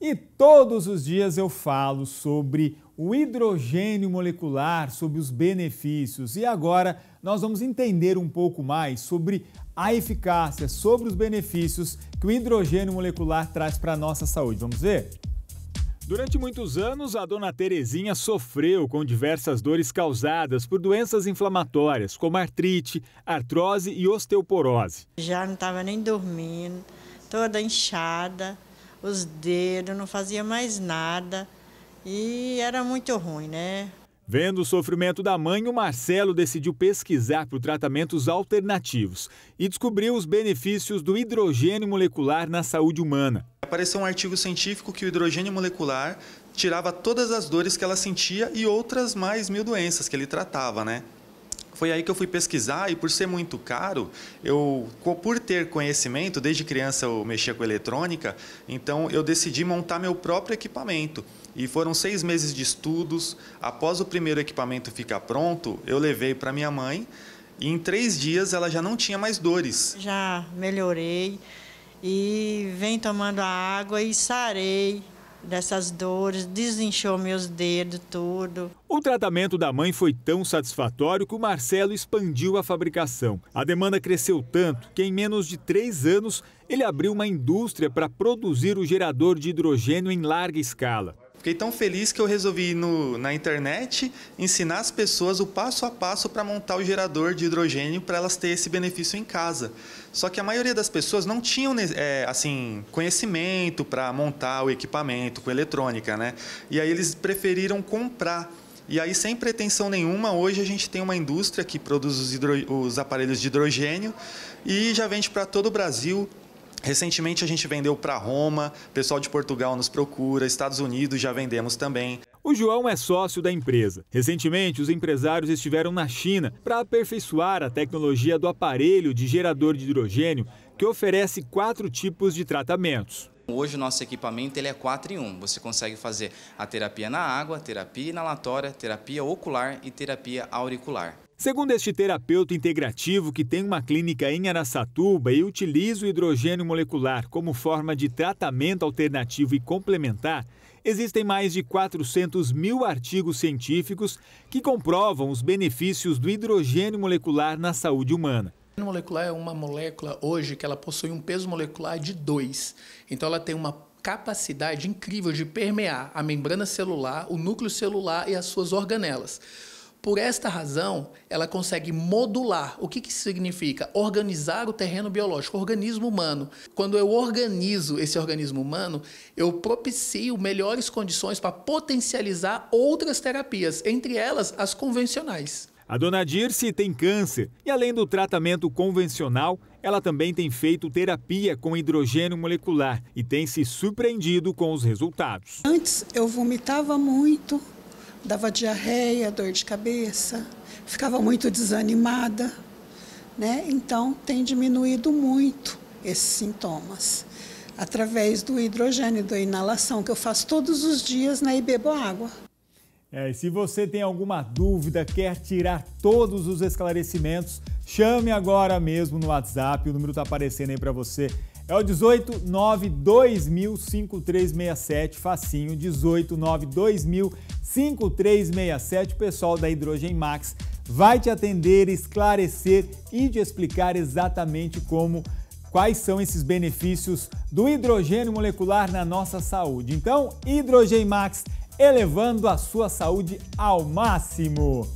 E todos os dias eu falo sobre o hidrogênio molecular, sobre os benefícios. E agora nós vamos entender um pouco mais sobre a eficácia, sobre os benefícios que o hidrogênio molecular traz para a nossa saúde. Vamos ver? Durante muitos anos, a dona Terezinha sofreu com diversas dores causadas por doenças inflamatórias, como artrite, artrose e osteoporose. Já não estava nem dormindo, toda inchada os dedos, não fazia mais nada e era muito ruim, né? Vendo o sofrimento da mãe, o Marcelo decidiu pesquisar por tratamentos alternativos e descobriu os benefícios do hidrogênio molecular na saúde humana. Apareceu um artigo científico que o hidrogênio molecular tirava todas as dores que ela sentia e outras mais mil doenças que ele tratava, né? Foi aí que eu fui pesquisar e por ser muito caro, eu por ter conhecimento, desde criança eu mexia com eletrônica, então eu decidi montar meu próprio equipamento. E foram seis meses de estudos. Após o primeiro equipamento ficar pronto, eu levei para minha mãe e em três dias ela já não tinha mais dores. Já melhorei e vem tomando a água e sarei dessas dores, desinchou meus dedos, tudo. O tratamento da mãe foi tão satisfatório que o Marcelo expandiu a fabricação. A demanda cresceu tanto que, em menos de três anos, ele abriu uma indústria para produzir o gerador de hidrogênio em larga escala. Fiquei tão feliz que eu resolvi ir no, na internet ensinar as pessoas o passo a passo para montar o gerador de hidrogênio para elas terem esse benefício em casa. Só que a maioria das pessoas não tinham né, é, assim conhecimento para montar o equipamento com eletrônica, né? E aí eles preferiram comprar. E aí, sem pretensão nenhuma, hoje a gente tem uma indústria que produz os, os aparelhos de hidrogênio e já vende para todo o Brasil, Recentemente a gente vendeu para Roma, pessoal de Portugal nos procura, Estados Unidos já vendemos também. O João é sócio da empresa. Recentemente, os empresários estiveram na China para aperfeiçoar a tecnologia do aparelho de gerador de hidrogênio, que oferece quatro tipos de tratamentos. Hoje o nosso equipamento ele é 4 em 1. Você consegue fazer a terapia na água, terapia inalatória, terapia ocular e terapia auricular. Segundo este terapeuta integrativo que tem uma clínica em Araçatuba e utiliza o hidrogênio molecular como forma de tratamento alternativo e complementar, existem mais de 400 mil artigos científicos que comprovam os benefícios do hidrogênio molecular na saúde humana. O molecular é uma molécula hoje que ela possui um peso molecular de 2. Então ela tem uma capacidade incrível de permear a membrana celular, o núcleo celular e as suas organelas. Por esta razão, ela consegue modular. O que, que significa? Organizar o terreno biológico, o organismo humano. Quando eu organizo esse organismo humano, eu propicio melhores condições para potencializar outras terapias, entre elas as convencionais. A dona Dirce tem câncer e, além do tratamento convencional, ela também tem feito terapia com hidrogênio molecular e tem se surpreendido com os resultados. Antes eu vomitava muito, dava diarreia, dor de cabeça, ficava muito desanimada, né? Então tem diminuído muito esses sintomas através do hidrogênio, da inalação que eu faço todos os dias, né? E bebo água. É, se você tem alguma dúvida, quer tirar todos os esclarecimentos, chame agora mesmo no WhatsApp, o número está aparecendo aí para você. É o 18920005367, facinho, 18920005367. O pessoal da Hidrogen Max vai te atender, esclarecer e te explicar exatamente como quais são esses benefícios do hidrogênio molecular na nossa saúde. Então, Hidrogen Max elevando a sua saúde ao máximo.